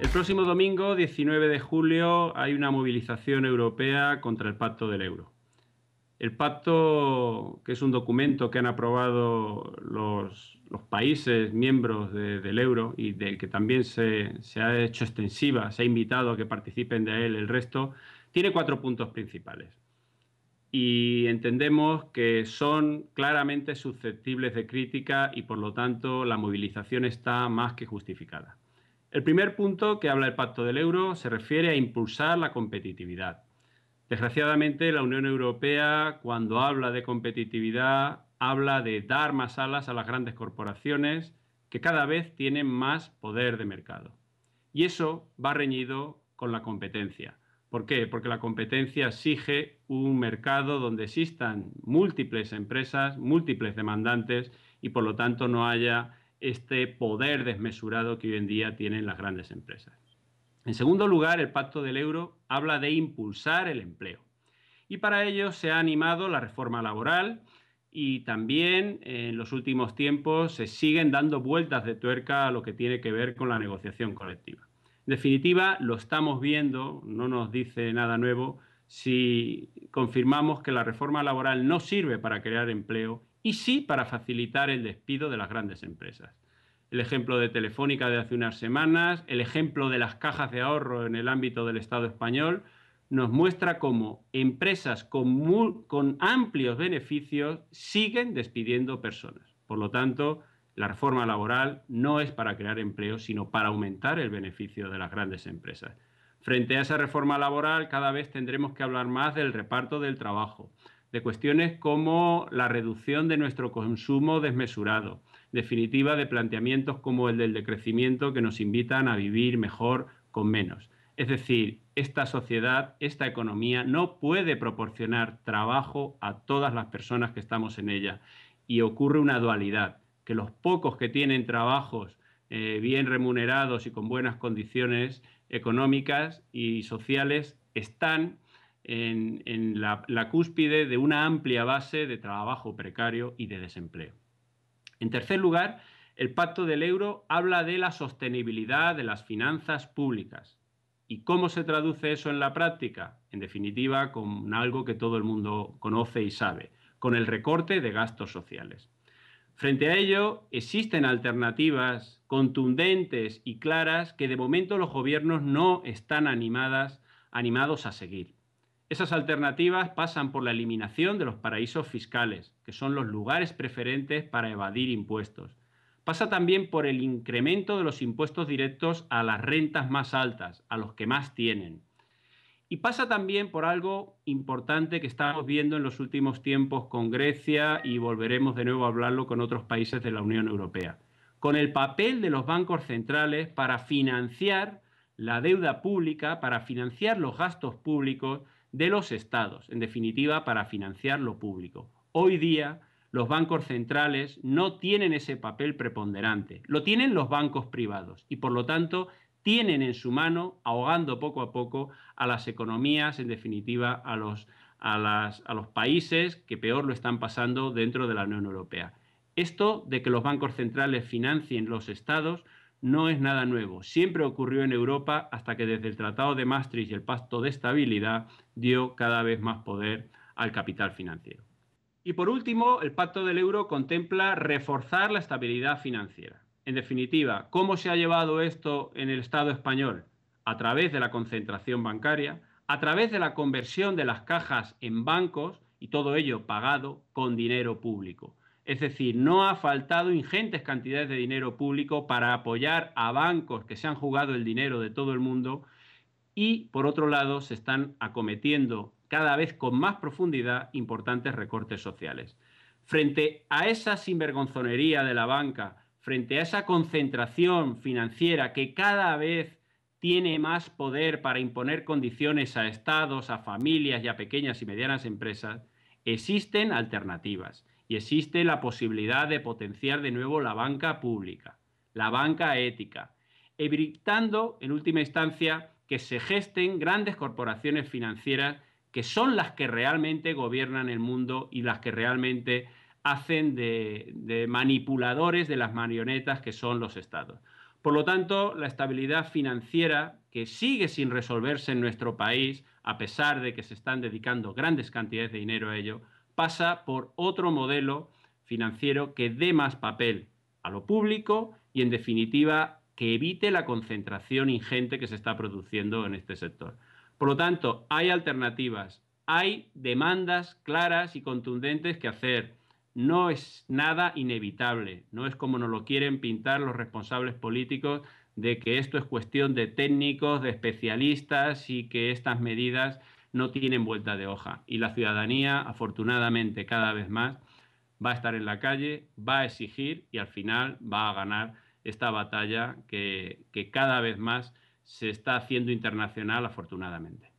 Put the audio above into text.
El próximo domingo, 19 de julio, hay una movilización europea contra el pacto del euro. El pacto, que es un documento que han aprobado los, países miembros del euro y del que también se, se, ha hecho extensiva, se ha invitado a que participen de él el resto, tiene cuatro puntos principales. Y entendemos que son claramente susceptibles de crítica y por lo tanto la movilización está más que justificada. El primer punto que habla el Pacto del Euro se refiere a impulsar la competitividad. Desgraciadamente, la Unión Europea, cuando habla de competitividad, habla de dar más alas a las grandes corporaciones que cada vez tienen más poder de mercado. Y eso va reñido con la competencia. ¿Por qué? Porque la competencia exige un mercado donde existan múltiples empresas, múltiples demandantes y por lo tanto no haya este poder desmesurado que hoy en día tienen las grandes empresas. En segundo lugar, el pacto del euro habla de impulsar el empleo. Y para ello se ha animado la reforma laboral y también en los últimos tiempos se siguen dando vueltas de tuerca a lo que tiene que ver con la negociación colectiva. En definitiva, lo estamos viendo, no nos dice nada nuevo si confirmamos que la reforma laboral no sirve para crear empleo y sí para facilitar el despido de las grandes empresas. El ejemplo de Telefónica de hace unas semanas, el ejemplo de las cajas de ahorro en el ámbito del Estado español, nos muestra cómo empresas con, amplios beneficios siguen despidiendo personas. Por lo tanto, la reforma laboral no es para crear empleo, sino para aumentar el beneficio de las grandes empresas. Frente a esa reforma laboral, cada vez tendremos que hablar más del reparto del trabajo, de cuestiones como la reducción de nuestro consumo desmesurado, definitiva de planteamientos como el del decrecimiento que nos invitan a vivir mejor con menos. Es decir, esta sociedad, esta economía no puede proporcionar trabajo a todas las personas que estamos en ella y ocurre una dualidad, que los pocos que tienen trabajos eh, bien remunerados y con buenas condiciones económicas y sociales están en, la, cúspide de una amplia base de trabajo precario y de desempleo. En tercer lugar, el pacto del euro habla de la sostenibilidad de las finanzas públicas. ¿Y cómo se traduce eso en la práctica? En definitiva, con algo que todo el mundo conoce y sabe, con el recorte de gastos sociales. Frente a ello, existen alternativas contundentes y claras que de momento los gobiernos no están animadas, animados a seguir. Esas alternativas pasan por la eliminación de los paraísos fiscales, que son los lugares preferentes para evadir impuestos. Pasa también por el incremento de los impuestos directos a las rentas más altas, a los que más tienen. Y pasa también por algo importante que estamos viendo en los últimos tiempos con Grecia y volveremos de nuevo a hablarlo con otros países de la Unión Europea, con el papel de los bancos centrales para financiar la deuda pública, para financiar los gastos públicos de los estados, en definitiva, para financiar lo público. Hoy día los bancos centrales no tienen ese papel preponderante, lo tienen los bancos privados y por lo tanto tienen en su mano, ahogando poco a poco a las economías, en definitiva, a los, a, las, a los países que peor lo están pasando dentro de la Unión Europea. Esto de que los bancos centrales financien los estados no es nada nuevo. Siempre ocurrió en Europa hasta que desde el Tratado de Maastricht y el Pacto de Estabilidad dio cada vez más poder al capital financiero. Y por último, el Pacto del Euro contempla reforzar la estabilidad financiera. En definitiva, ¿cómo se ha llevado esto en el Estado español? A través de la concentración bancaria, a través de la conversión de las cajas en bancos y todo ello pagado con dinero público. Es decir, no ha faltado ingentes cantidades de dinero público para apoyar a bancos que se han jugado el dinero de todo el mundo y, por otro lado, se están acometiendo cada vez con más profundidad importantes recortes sociales. Frente a esa sinvergonzonería de la banca, frente a esa concentración financiera que cada vez tiene más poder para imponer condiciones a estados, a familias y a pequeñas y medianas empresas, Existen alternativas y existe la posibilidad de potenciar de nuevo la banca pública, la banca ética, evitando en última instancia que se gesten grandes corporaciones financieras que son las que realmente gobiernan el mundo y las que realmente hacen de, manipuladores de las marionetas que son los estados. Por lo tanto, la estabilidad financiera que sigue sin resolverse en nuestro país, a pesar de que se están dedicando grandes cantidades de dinero a ello, pasa por otro modelo financiero que dé más papel a lo público y, en definitiva, que evite la concentración ingente que se está produciendo en este sector. Por lo tanto, hay alternativas, hay demandas claras y contundentes que hacer no es nada inevitable, no es como nos lo quieren pintar los responsables políticos de que esto es cuestión de técnicos, de especialistas y que estas medidas no tienen vuelta de hoja. Y la ciudadanía, afortunadamente, cada vez más va a estar en la calle, va a exigir y al final va a ganar esta batalla que, cada vez más se está haciendo internacional, afortunadamente.